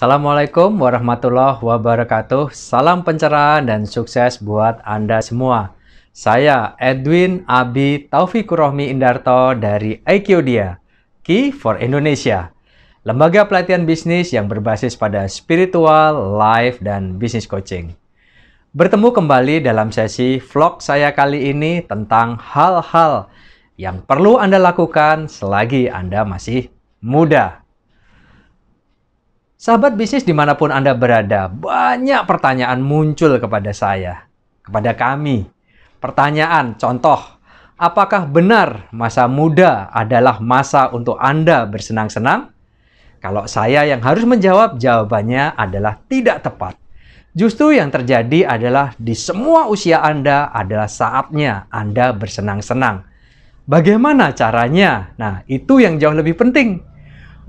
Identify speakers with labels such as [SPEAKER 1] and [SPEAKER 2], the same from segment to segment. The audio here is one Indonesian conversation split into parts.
[SPEAKER 1] Assalamualaikum warahmatullahi wabarakatuh. Salam pencerahan dan sukses buat Anda semua. Saya Edwin Abi Taufikurohmi Indarto dari IQdia, Key for Indonesia. Lembaga pelatihan bisnis yang berbasis pada spiritual, life, dan business coaching. Bertemu kembali dalam sesi vlog saya kali ini tentang hal-hal yang perlu Anda lakukan selagi Anda masih muda. Sahabat bisnis dimanapun Anda berada, banyak pertanyaan muncul kepada saya, kepada kami. Pertanyaan, contoh, apakah benar masa muda adalah masa untuk Anda bersenang-senang? Kalau saya yang harus menjawab, jawabannya adalah tidak tepat. Justru yang terjadi adalah di semua usia Anda adalah saatnya Anda bersenang-senang. Bagaimana caranya? Nah, itu yang jauh lebih penting.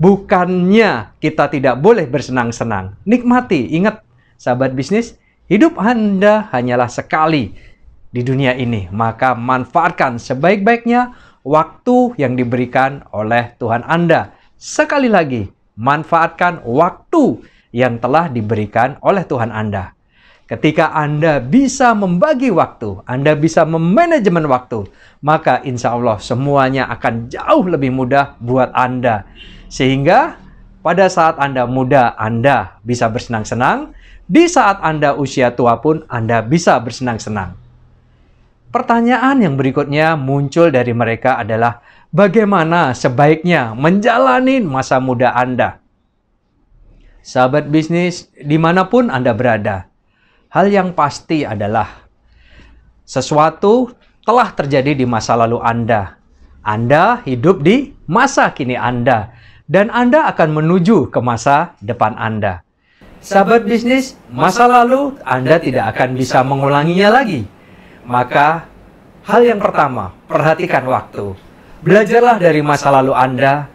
[SPEAKER 1] Bukannya kita tidak boleh bersenang-senang. Nikmati, ingat sahabat bisnis, hidup Anda hanyalah sekali di dunia ini. Maka manfaatkan sebaik-baiknya waktu yang diberikan oleh Tuhan Anda. Sekali lagi, manfaatkan waktu yang telah diberikan oleh Tuhan Anda. Ketika Anda bisa membagi waktu, Anda bisa memanajemen waktu, maka insya Allah semuanya akan jauh lebih mudah buat Anda. Sehingga pada saat Anda muda, Anda bisa bersenang-senang. Di saat Anda usia tua pun, Anda bisa bersenang-senang. Pertanyaan yang berikutnya muncul dari mereka adalah, bagaimana sebaiknya menjalani masa muda Anda? Sahabat bisnis, dimanapun Anda berada, Hal yang pasti adalah sesuatu telah terjadi di masa lalu Anda. Anda hidup di masa kini Anda, dan Anda akan menuju ke masa depan Anda. Sahabat bisnis, masa lalu Anda tidak akan bisa mengulanginya lagi. Maka, hal yang pertama, perhatikan waktu. Belajarlah dari masa lalu Anda,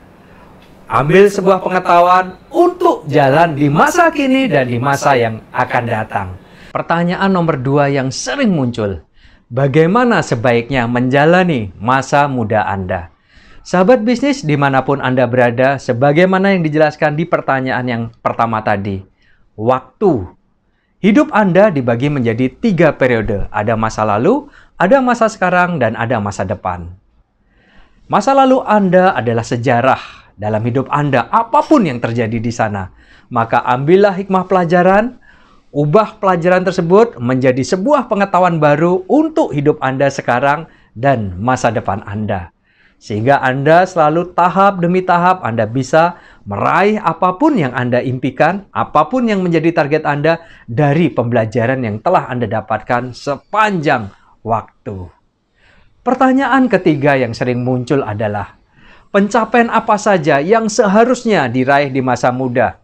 [SPEAKER 1] ambil sebuah pengetahuan untuk jalan di masa kini dan di masa yang akan datang. Pertanyaan nomor dua yang sering muncul, bagaimana sebaiknya menjalani masa muda Anda? Sahabat bisnis dimanapun Anda berada, sebagaimana yang dijelaskan di pertanyaan yang pertama tadi, waktu. Hidup Anda dibagi menjadi tiga periode, ada masa lalu, ada masa sekarang, dan ada masa depan. Masa lalu Anda adalah sejarah dalam hidup Anda, apapun yang terjadi di sana. Maka ambillah hikmah pelajaran, Ubah pelajaran tersebut menjadi sebuah pengetahuan baru untuk hidup Anda sekarang dan masa depan Anda. Sehingga Anda selalu tahap demi tahap Anda bisa meraih apapun yang Anda impikan, apapun yang menjadi target Anda dari pembelajaran yang telah Anda dapatkan sepanjang waktu. Pertanyaan ketiga yang sering muncul adalah, pencapaian apa saja yang seharusnya diraih di masa muda?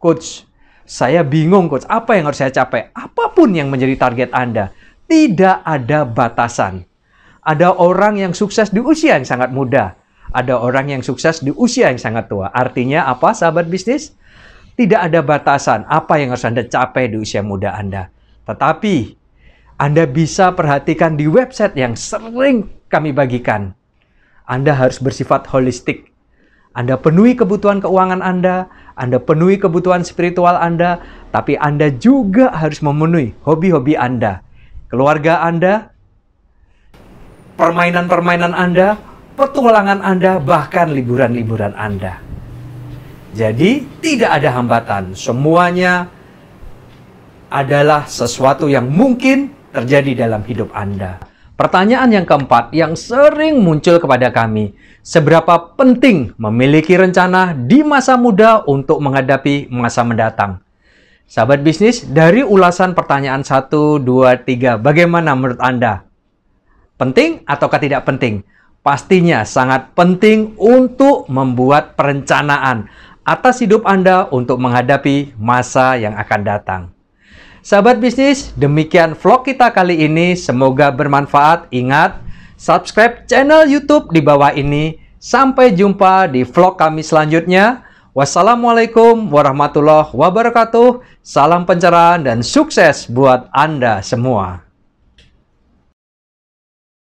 [SPEAKER 1] Coach, saya bingung coach, apa yang harus saya capai? Apapun yang menjadi target Anda, tidak ada batasan. Ada orang yang sukses di usia yang sangat muda, ada orang yang sukses di usia yang sangat tua. Artinya apa sahabat bisnis? Tidak ada batasan apa yang harus Anda capai di usia muda Anda. Tetapi Anda bisa perhatikan di website yang sering kami bagikan. Anda harus bersifat holistik anda penuhi kebutuhan keuangan Anda, Anda penuhi kebutuhan spiritual Anda, tapi Anda juga harus memenuhi hobi-hobi Anda, keluarga Anda, permainan-permainan Anda, petualangan Anda, bahkan liburan-liburan Anda. Jadi, tidak ada hambatan. Semuanya adalah sesuatu yang mungkin terjadi dalam hidup Anda. Pertanyaan yang keempat yang sering muncul kepada kami, seberapa penting memiliki rencana di masa muda untuk menghadapi masa mendatang? Sahabat bisnis, dari ulasan pertanyaan 1, 2, 3, bagaimana menurut Anda? Penting ataukah tidak penting? Pastinya sangat penting untuk membuat perencanaan atas hidup Anda untuk menghadapi masa yang akan datang. Sahabat bisnis, demikian vlog kita kali ini. Semoga bermanfaat. Ingat, subscribe channel YouTube di bawah ini. Sampai jumpa di vlog kami selanjutnya. Wassalamualaikum warahmatullahi wabarakatuh. Salam pencerahan dan sukses buat Anda semua.